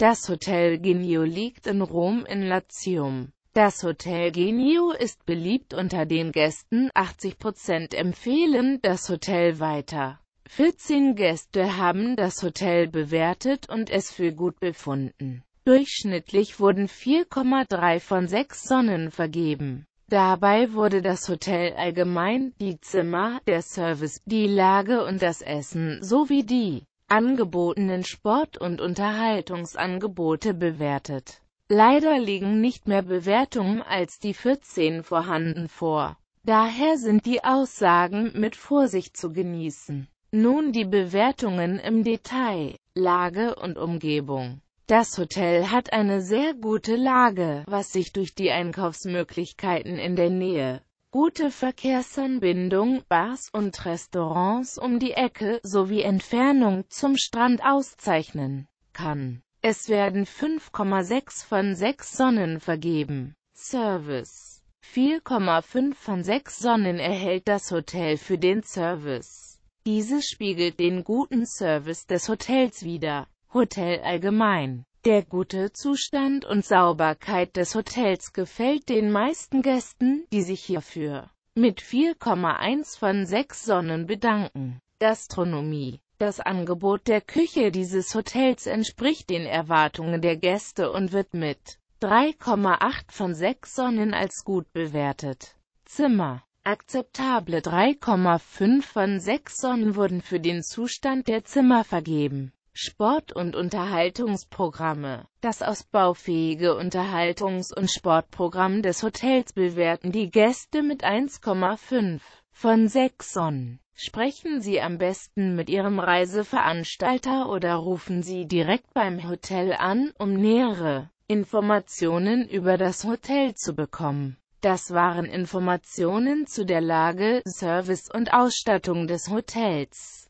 Das Hotel Genio liegt in Rom in Latium. Das Hotel Genio ist beliebt unter den Gästen, 80% empfehlen das Hotel weiter. 14 Gäste haben das Hotel bewertet und es für gut befunden. Durchschnittlich wurden 4,3 von 6 Sonnen vergeben. Dabei wurde das Hotel allgemein, die Zimmer, der Service, die Lage und das Essen sowie die angebotenen Sport- und Unterhaltungsangebote bewertet. Leider liegen nicht mehr Bewertungen als die 14 vorhanden vor. Daher sind die Aussagen mit Vorsicht zu genießen. Nun die Bewertungen im Detail, Lage und Umgebung. Das Hotel hat eine sehr gute Lage, was sich durch die Einkaufsmöglichkeiten in der Nähe gute Verkehrsanbindung, Bars und Restaurants um die Ecke sowie Entfernung zum Strand auszeichnen kann. Es werden 5,6 von 6 Sonnen vergeben. Service 4,5 von 6 Sonnen erhält das Hotel für den Service. Dieses spiegelt den guten Service des Hotels wider. Hotel allgemein der gute Zustand und Sauberkeit des Hotels gefällt den meisten Gästen, die sich hierfür mit 4,1 von 6 Sonnen bedanken. Gastronomie das Angebot der Küche dieses Hotels entspricht den Erwartungen der Gäste und wird mit 3,8 von 6 Sonnen als gut bewertet. Zimmer. Akzeptable 3,5 von 6 Sonnen wurden für den Zustand der Zimmer vergeben. Sport- und Unterhaltungsprogramme. Das ausbaufähige Unterhaltungs- und Sportprogramm des Hotels bewerten die Gäste mit 1,5 von 6 Sonnen. Sprechen Sie am besten mit Ihrem Reiseveranstalter oder rufen Sie direkt beim Hotel an, um nähere Informationen über das Hotel zu bekommen. Das waren Informationen zu der Lage, Service und Ausstattung des Hotels.